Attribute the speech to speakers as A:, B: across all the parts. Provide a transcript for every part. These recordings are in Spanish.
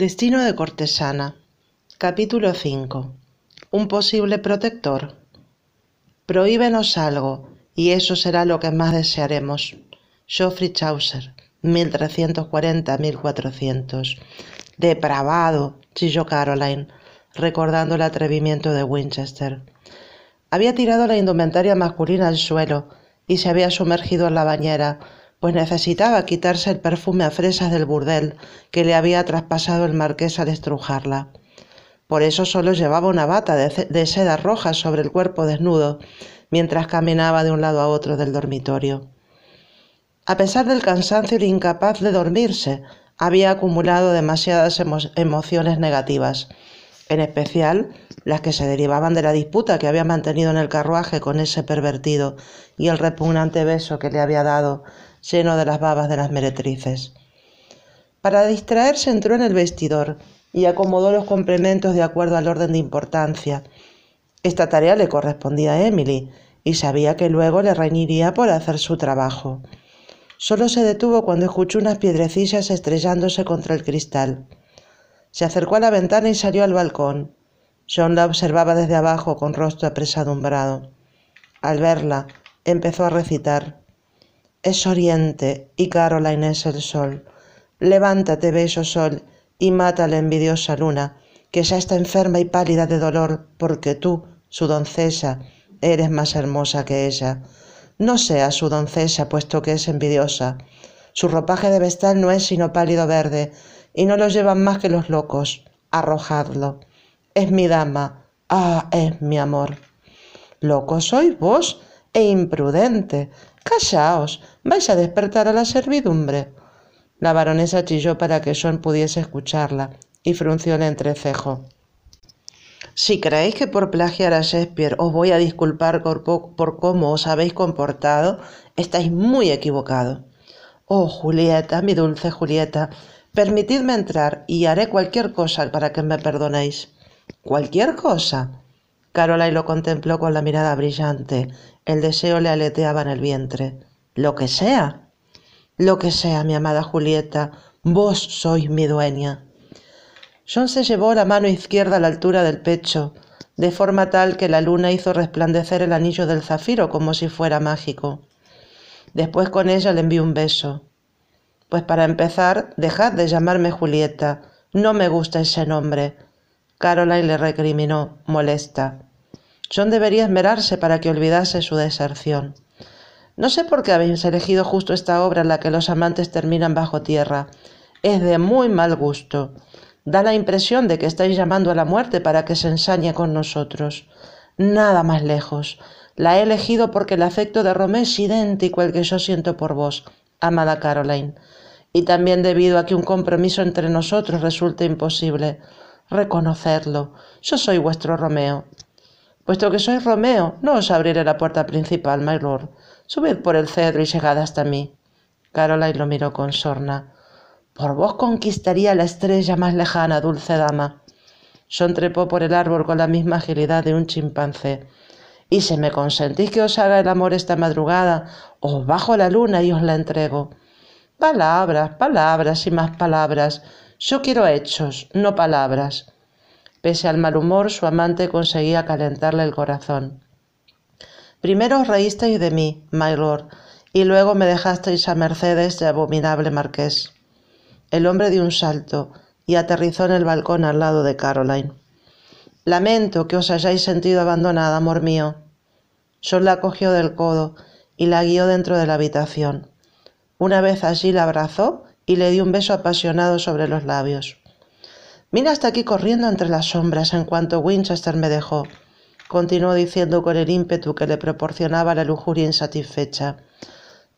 A: Destino de cortesana. Capítulo 5. Un posible protector. Prohíbenos algo, y eso será lo que más desearemos. Geoffrey Chaucer, 1340-1400. Depravado, chilló Caroline, recordando el atrevimiento de Winchester. Había tirado la indumentaria masculina al suelo y se había sumergido en la bañera, pues necesitaba quitarse el perfume a fresas del burdel que le había traspasado el marqués al estrujarla. Por eso solo llevaba una bata de, seda roja sobre el cuerpo desnudo mientras caminaba de un lado a otro del dormitorio. A pesar del cansancio el incapaz de dormirse, había acumulado demasiadas emociones negativas, en especial las que se derivaban de la disputa que había mantenido en el carruaje con ese pervertido y el repugnante beso que le había dado lleno de las babas de las meretrices. Para distraerse entró en el vestidor y acomodó los complementos de acuerdo al orden de importancia. Esta tarea le correspondía a Emily y sabía que luego le reñiría por hacer su trabajo. Solo se detuvo cuando escuchó unas piedrecillas estrellándose contra el cristal. Se acercó a la ventana y salió al balcón. John la observaba desde abajo con rostro apresadumbrado. Al verla, empezó a recitar es oriente y Caroline es el sol. Levántate, beso sol, y mata la envidiosa luna, que ya está enferma y pálida de dolor, porque tú, su doncesa, eres más hermosa que ella. No seas su doncesa, puesto que es envidiosa. Su ropaje de vestal no es sino pálido verde, y no lo llevan más que los locos. Arrojadlo. Es mi dama. Ah, es mi amor. Loco sois vos e imprudente. Callaos, —Vais a despertar a la servidumbre. La baronesa chilló para que John pudiese escucharla y frunció el entrecejo. Si creéis que por plagiar a Shakespeare os voy a disculpar por, por cómo os habéis comportado, estáis muy equivocado. Oh, Julieta, mi dulce Julieta, permitidme entrar y haré cualquier cosa para que me perdonéis. ¿Cualquier cosa? Caroline lo contempló con la mirada brillante. El deseo le aleteaba en el vientre. Lo que sea. Lo que sea, mi amada Julieta, vos sois mi dueña. John se llevó la mano izquierda a la altura del pecho, de forma tal que la luna hizo resplandecer el anillo del zafiro como si fuera mágico. Después con ella le envió un beso. Pues para empezar, dejad de llamarme Julieta. No me gusta ese nombre. Caroline le recriminó, molesta. John debería esmerarse para que olvidase su deserción. No sé por qué habéis elegido justo esta obra en la que los amantes terminan bajo tierra. Es de muy mal gusto. Da la impresión de que estáis llamando a la muerte para que se ensañe con nosotros. Nada más lejos. La he elegido porque el afecto de Romeo es idéntico al que yo siento por vos, amada Caroline, y también debido a que un compromiso entre nosotros resulta imposible. Reconocerlo. Yo soy vuestro Romeo. Puesto que sois Romeo, no os abriré la puerta principal, my lord. Subid por el cedro y llegad hasta mí. y lo miró con sorna. Por vos conquistaría la estrella más lejana, dulce dama. Son trepó por el árbol con la misma agilidad de un chimpancé. Y si me consentís que os haga el amor esta madrugada, os bajo la luna y os la entrego. Palabras, palabras y más palabras. Yo quiero hechos, no palabras. Pese al mal humor, su amante conseguía calentarle el corazón. Primero os reísteis de mí, my y luego me dejasteis a mercedes de abominable marqués. El hombre dio un salto y aterrizó en el balcón al lado de Caroline. Lamento que os hayáis sentido abandonada, amor mío. Sol la cogió del codo y la guió dentro de la habitación. Una vez allí la abrazó y le dio un beso apasionado sobre los labios. Mira hasta aquí corriendo entre las sombras en cuanto Winchester me dejó continuó diciendo con el ímpetu que le proporcionaba la lujuria insatisfecha.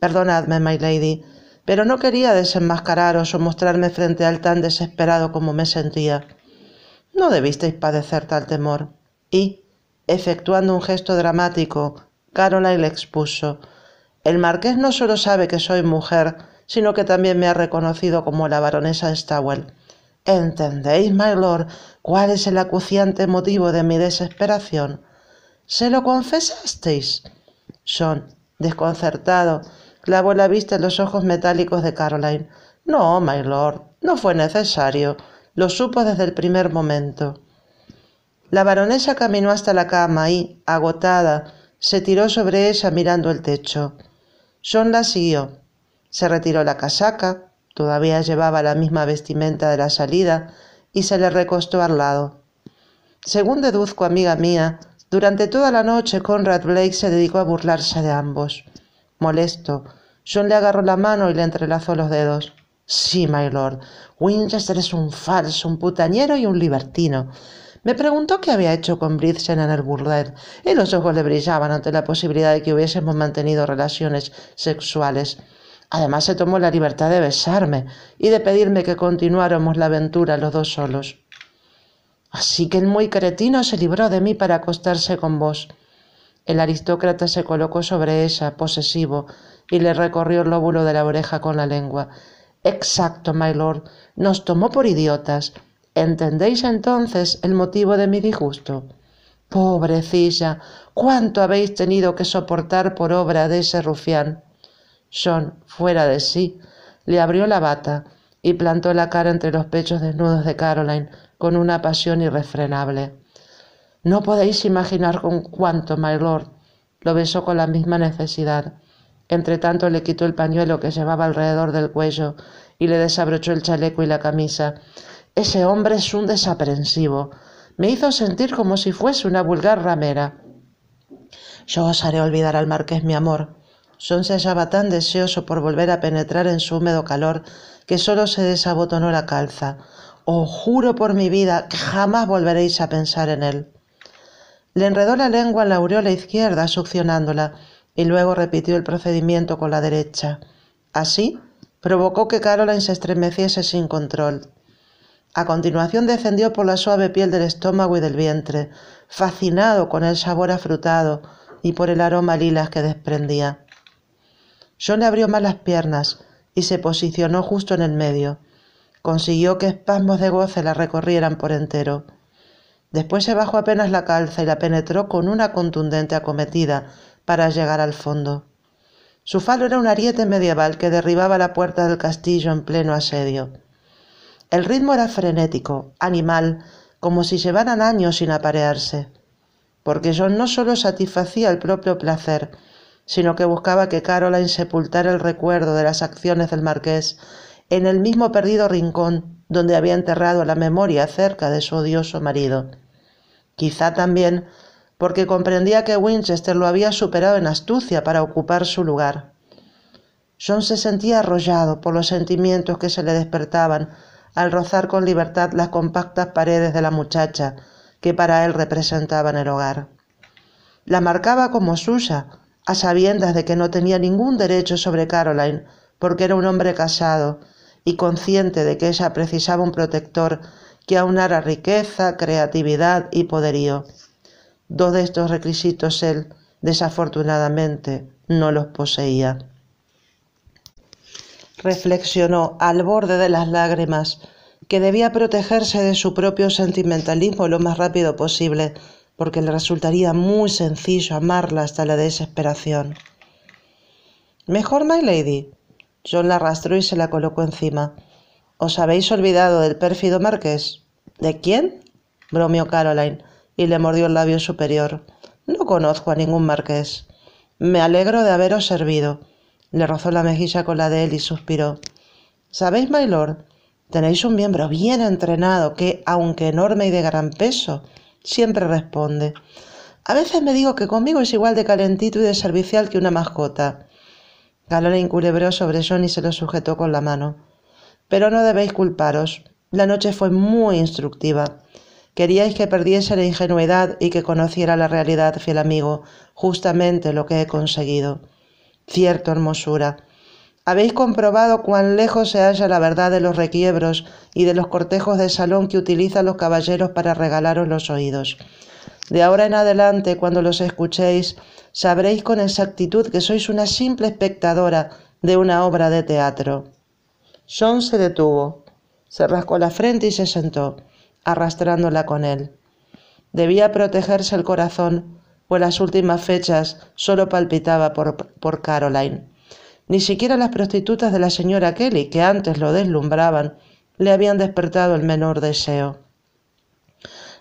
A: Perdonadme, my lady, pero no quería desenmascararos o mostrarme frente al tan desesperado como me sentía. No debisteis padecer tal temor. Y, efectuando un gesto dramático, Caroline le expuso. El marqués no solo sabe que soy mujer, sino que también me ha reconocido como la baronesa Stawell. ¿Entendéis, lord, cuál es el acuciante motivo de mi desesperación? ¿Se lo confesasteis? —Son, desconcertado, clavó la vista en los ojos metálicos de Caroline. No, lord, no fue necesario. Lo supo desde el primer momento. La baronesa caminó hasta la cama y, agotada, se tiró sobre ella mirando el techo. Son la siguió. Se retiró la casaca, Todavía llevaba la misma vestimenta de la salida y se le recostó al lado. Según deduzco, amiga mía, durante toda la noche Conrad Blake se dedicó a burlarse de ambos. Molesto, John le agarró la mano y le entrelazó los dedos. Sí, my lord, Winchester es un falso, un putañero y un libertino. Me preguntó qué había hecho con Bridgen en el burdel, y los ojos le brillaban ante la posibilidad de que hubiésemos mantenido relaciones sexuales. Además se tomó la libertad de besarme y de pedirme que continuáramos la aventura los dos solos. Así que el muy cretino se libró de mí para acostarse con vos. El aristócrata se colocó sobre ella, posesivo, y le recorrió el lóbulo de la oreja con la lengua. Exacto, my lord, nos tomó por idiotas. ¿Entendéis entonces el motivo de mi disgusto? Pobrecilla, cuánto habéis tenido que soportar por obra de ese rufián. John, fuera de sí, le abrió la bata y plantó la cara entre los pechos desnudos de Caroline con una pasión irrefrenable. No podéis imaginar con cuánto, my lord. Lo besó con la misma necesidad. Entretanto le quitó el pañuelo que llevaba alrededor del cuello y le desabrochó el chaleco y la camisa. Ese hombre es un desaprensivo. Me hizo sentir como si fuese una vulgar ramera. Yo os haré olvidar al marqués mi amor, son se hallaba tan deseoso por volver a penetrar en su húmedo calor que solo se desabotonó la calza. Os oh, juro por mi vida que jamás volveréis a pensar en él. Le enredó la lengua en la aureola izquierda, succionándola, y luego repitió el procedimiento con la derecha. Así, provocó que Caroline se estremeciese sin control. A continuación descendió por la suave piel del estómago y del vientre, fascinado con el sabor afrutado y por el aroma lilas que desprendía. John abrió más las piernas y se posicionó justo en el medio. Consiguió que espasmos de goce la recorrieran por entero. Después se bajó apenas la calza y la penetró con una contundente acometida para llegar al fondo. Su falo era un ariete medieval que derribaba la puerta del castillo en pleno asedio. El ritmo era frenético, animal, como si llevaran años sin aparearse, porque John no solo satisfacía el propio placer, sino que buscaba que Caroline sepultara el recuerdo de las acciones del marqués en el mismo perdido rincón donde había enterrado la memoria acerca de su odioso marido. Quizá también porque comprendía que Winchester lo había superado en astucia para ocupar su lugar. John se sentía arrollado por los sentimientos que se le despertaban al rozar con libertad las compactas paredes de la muchacha que para él representaban el hogar. La marcaba como suya, a sabiendas de que no tenía ningún derecho sobre Caroline, porque era un hombre casado, y consciente de que ella precisaba un protector que aunara riqueza, creatividad y poderío. Dos de estos requisitos él, desafortunadamente, no los poseía. Reflexionó al borde de las lágrimas que debía protegerse de su propio sentimentalismo lo más rápido posible, porque le resultaría muy sencillo amarla hasta la desesperación. Mejor, my lady. John la arrastró y se la colocó encima. ¿Os habéis olvidado del pérfido marqués? ¿De quién? bromeó Caroline y le mordió el labio superior. No conozco a ningún marqués. Me alegro de haberos servido. Le rozó la mejilla con la de él y suspiró. ¿Sabéis, my lord? Tenéis un miembro bien entrenado que, aunque enorme y de gran peso, siempre responde. A veces me digo que conmigo es igual de calentito y de servicial que una mascota. Galán inculebró sobre John y se lo sujetó con la mano. Pero no debéis culparos. La noche fue muy instructiva. Queríais que perdiese la ingenuidad y que conociera la realidad, fiel amigo, justamente lo que he conseguido. Cierto, hermosura. Habéis comprobado cuán lejos se halla la verdad de los requiebros y de los cortejos de salón que utilizan los caballeros para regalaros los oídos. De ahora en adelante, cuando los escuchéis, sabréis con exactitud que sois una simple espectadora de una obra de teatro. John se detuvo, se rascó la frente y se sentó, arrastrándola con él. Debía protegerse el corazón, pues las últimas fechas solo palpitaba por Caroline. Ni siquiera las prostitutas de la señora Kelly, que antes lo deslumbraban, le habían despertado el menor deseo.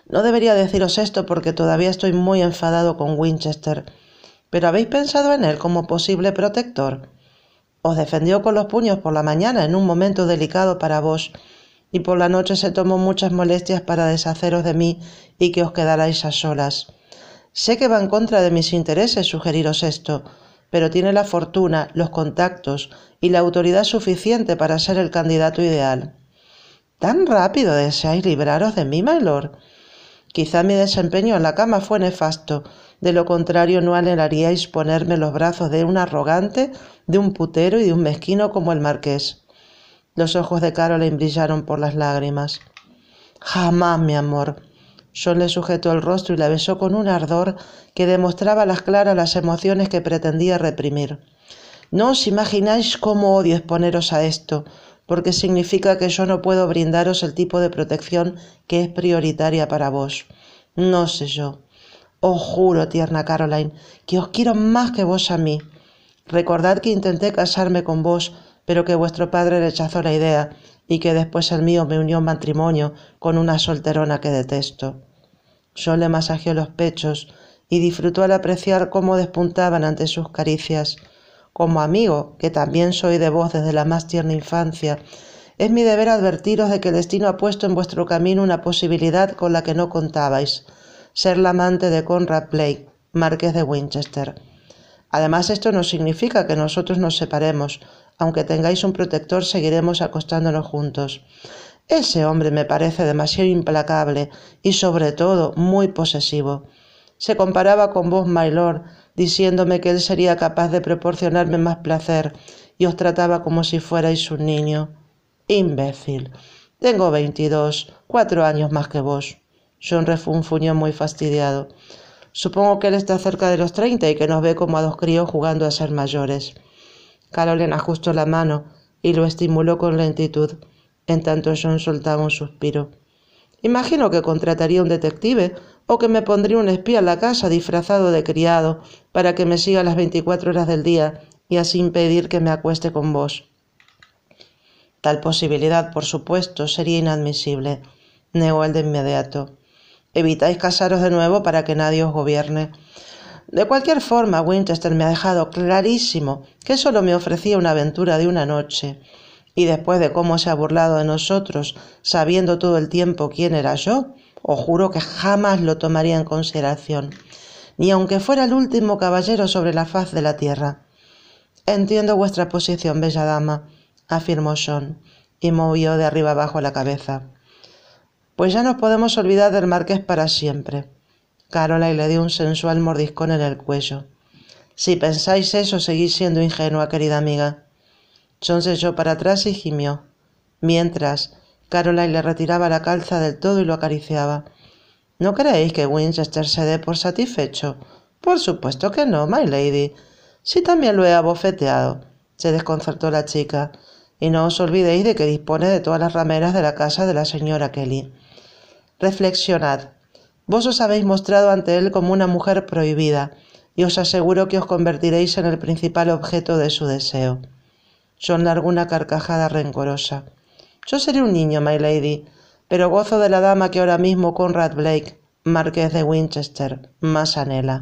A: No debería deciros esto porque todavía estoy muy enfadado con Winchester, pero habéis pensado en él como posible protector. Os defendió con los puños por la mañana en un momento delicado para vos, y por la noche se tomó muchas molestias para deshaceros de mí y que os quedarais a solas. Sé que va en contra de mis intereses sugeriros esto, pero tiene la fortuna, los contactos y la autoridad suficiente para ser el candidato ideal. ¿Tan rápido deseáis libraros de mí, my Quizá mi desempeño en la cama fue nefasto, de lo contrario no anhelaríais ponerme los brazos de un arrogante, de un putero y de un mezquino como el marqués. Los ojos de Caroline brillaron por las lágrimas. Jamás, mi amor, John le sujetó el rostro y la besó con un ardor que demostraba a las claras las emociones que pretendía reprimir. No os imagináis cómo odio exponeros a esto, porque significa que yo no puedo brindaros el tipo de protección que es prioritaria para vos. No sé yo. Os oh, juro, tierna Caroline, que os quiero más que vos a mí. Recordad que intenté casarme con vos, pero que vuestro padre rechazó la idea y que después el mío me unió en matrimonio con una solterona que detesto. Yo le masajeó los pechos y disfrutó al apreciar cómo despuntaban ante sus caricias. Como amigo, que también soy de vos desde la más tierna infancia, es mi deber advertiros de que el destino ha puesto en vuestro camino una posibilidad con la que no contabais, ser la amante de Conrad Blake, marqués de Winchester. Además, esto no significa que nosotros nos separemos, aunque tengáis un protector, seguiremos acostándonos juntos. Ese hombre me parece demasiado implacable y sobre todo muy posesivo. Se comparaba con vos, my lord, diciéndome que él sería capaz de proporcionarme más placer y os trataba como si fuerais un niño. Imbécil. Tengo veintidós, cuatro años más que vos. un refunfuñó muy fastidiado. Supongo que él está cerca de los treinta y que nos ve como a dos críos jugando a ser mayores. Caroline ajustó la mano y lo estimuló con lentitud, en tanto John soltaba un suspiro. Imagino que contrataría un detective o que me pondría un espía en la casa disfrazado de criado para que me siga las 24 horas del día y así impedir que me acueste con vos. Tal posibilidad, por supuesto, sería inadmisible, negó el de inmediato. Evitáis casaros de nuevo para que nadie os gobierne. De cualquier forma, Winchester me ha dejado clarísimo que solo me ofrecía una aventura de una noche. Y después de cómo se ha burlado de nosotros, sabiendo todo el tiempo quién era yo, os juro que jamás lo tomaría en consideración, ni aunque fuera el último caballero sobre la faz de la tierra. Entiendo vuestra posición, bella dama, afirmó Sean, y movió de arriba abajo la cabeza. Pues ya nos podemos olvidar del marqués para siempre. Caroline le dio un sensual mordiscón en el cuello. Si pensáis eso, seguís siendo ingenua, querida amiga. John se echó para atrás y gimió. Mientras, Caroline le retiraba la calza del todo y lo acariciaba. ¿No creéis que Winchester se dé por satisfecho? Por supuesto que no, my lady. Sí también lo he abofeteado, se desconcertó la chica. Y no os olvidéis de que dispone de todas las rameras de la casa de la señora Kelly. Reflexionad, Vos os habéis mostrado ante él como una mujer prohibida, y os aseguro que os convertiréis en el principal objeto de su deseo. Son alguna una carcajada rencorosa. Yo seré un niño, my lady, pero gozo de la dama que ahora mismo Conrad Blake, marqués de Winchester, más anhela.